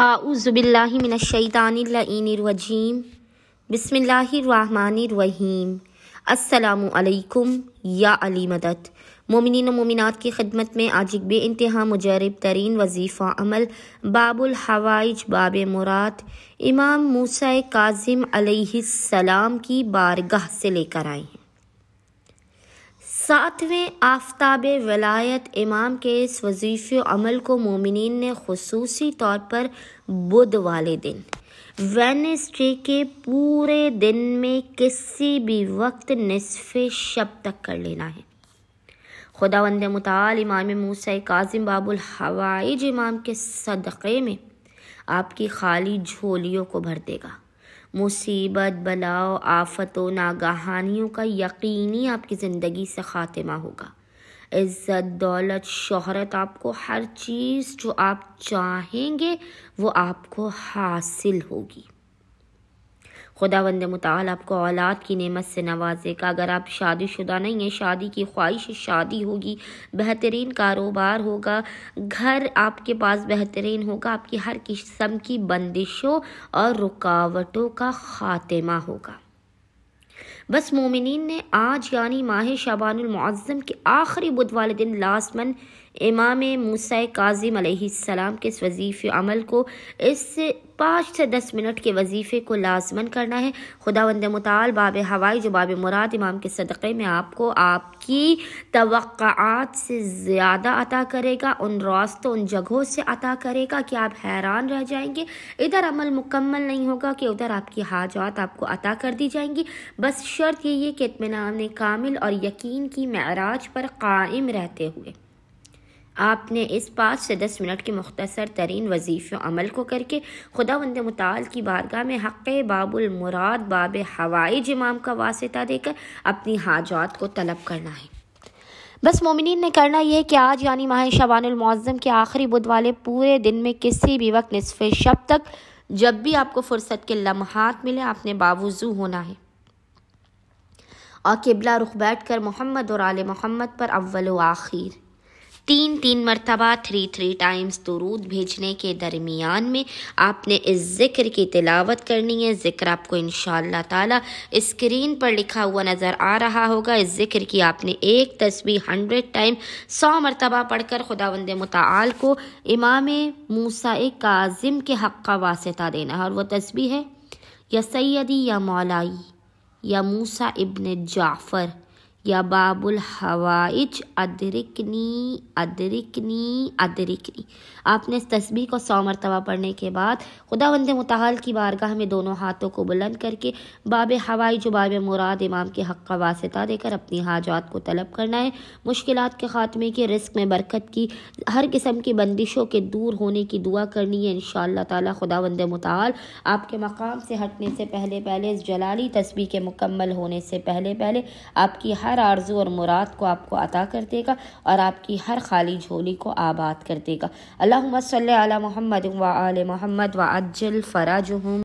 आउज़बिल्लाशानीम बसमीम असलकुम या अली मदत मोमिन मोमिनत की खदमत में आज एक बे इंतहा मुजरब तरीन वजीफ़ा अमल बाबुल हवाइज बाब मुराद इमाम मूसा काजिम की बारगाह से लेकर आए हैं सातवें आफ्ताब वलायत इमाम के इस वजीफ़ अमल को मोमिन ने खसूसी तौर पर बुध वाले दिन वेनसडे के पूरे दिन में किसी भी वक्त नसफ़ शब तक कर लेना है खुदा वंद मताल इमाम मूसा काजिम बाबुल हवाइज इमाम के सदक़े में आपकी खाली झोलियों को भर देगा मुसीबत बलाओ आफतों नागहानियों का यकीनी आपकी ज़िंदगी से ख़ात्मा होगा इज़्ज़त दौलत शोहरत आपको हर चीज़ जो आप चाहेंगे वो आपको हासिल होगी खुदा वंद मताल आपको औलाद की नेमत से नवाजेगा अगर आप शादी शुदा नहीं हैं शादी की ख्वाहिश शादी होगी बेहतरीन कारोबार होगा घर आपके पास बेहतरीन होगा आपकी हर किस्म की बंदिशों और रुकावटों का ख़ात्मा होगा बस मोमिन ने आज यानी माह शाबानमज़म के आखिरी बुध वाले दिन लास्ट मन इमाम मूसा काजिम सलाम के इस वजीफ़ अमल को इस पाँच से दस मिनट के वजीफ़े को लाजमन करना है खुदा वंद मताल बाब हवाई जो बाब मुराद इमाम के सदक़े में आपको आपकी तवक़ात से ज़्यादा अता करेगा उन रास्तों उन जगहों से अता करेगा कि आप हैरान रह जाएंगे इधर अमल मुकम्मल नहीं होगा कि उधर आपकी हाजात आपको अता कर दी जाएंगी बस शर्त यही है कि इतमान कामिल और यकीन की मराज पर कायम रहते हुए आपने इस पाँच से दस मिनट के मुख्तर तरीन वजीफ़ अमल को करके खुदा वंद मताल की बारगाह में हक़ बाबुल मुराद बाब हवाई जमाम का वास्ता देकर अपनी हाजात को तलब करना है बस मोमिन ने करना यह है कि आज यानी माह शबानमज़म के आखिरी बुध वाले पूरे दिन में किसी भी वक्त नसफ़ शब तक जब भी आपको फ़ुर्सत के लम्हात मिले आपने बावजू होना है और किबला रुख बैठ कर मोहम्मद और आल मोहम्मद पर अव्वल आखिर तीन तीन मरतबा थ्री थ्री टाइम्स दरूद भेजने के दरमियान में आपने इस ज़िक्र की तिलावत करनी है ज़िक्र आपको इन ताला स्क्रीन पर लिखा हुआ नज़र आ रहा होगा इस ज़िक्र की आपने एक तस्वीर हंड्रेड टाइम सौ मरतबा पढ़कर खुदावंद मताल को इमाम मूसा काजिम के हक़ का वास्ता देना है और वह तस्वीर है या सैदी या मौलाई या मूसा इब्न जाफ़र या बाबुल हवाइज अदरिकनी अदरिकनी अदरिकनी आपने इस तस्बी को सौ मरतबा पढ़ने के बाद खुदा वंद मतहाल की बारगाह में दोनों हाथों को बुलंद करके बाब हवाई जो बाब मुराद इमाम के हक़ का वास्ता देकर अपनी हाजात को तलब करना है मुश्किल के ख़ात्मे की रिस्क में बरकत की हर किस्म की बंदिशों के दूर होने की दुआ करनी है इन ताला खुदा वंद मतहाल आपके मकाम से हटने से पहले पहले इस जलाली तस्बी के मुकम्मल होने से पहले पहले आपकी हर हर आरजू और मुराद को आपको अता कर देगा और आपकी हर खाली झोली को आबाद कर देगा अल्लाह सल मोहम्मद व आल मोहम्मद व अज्जल फ़राज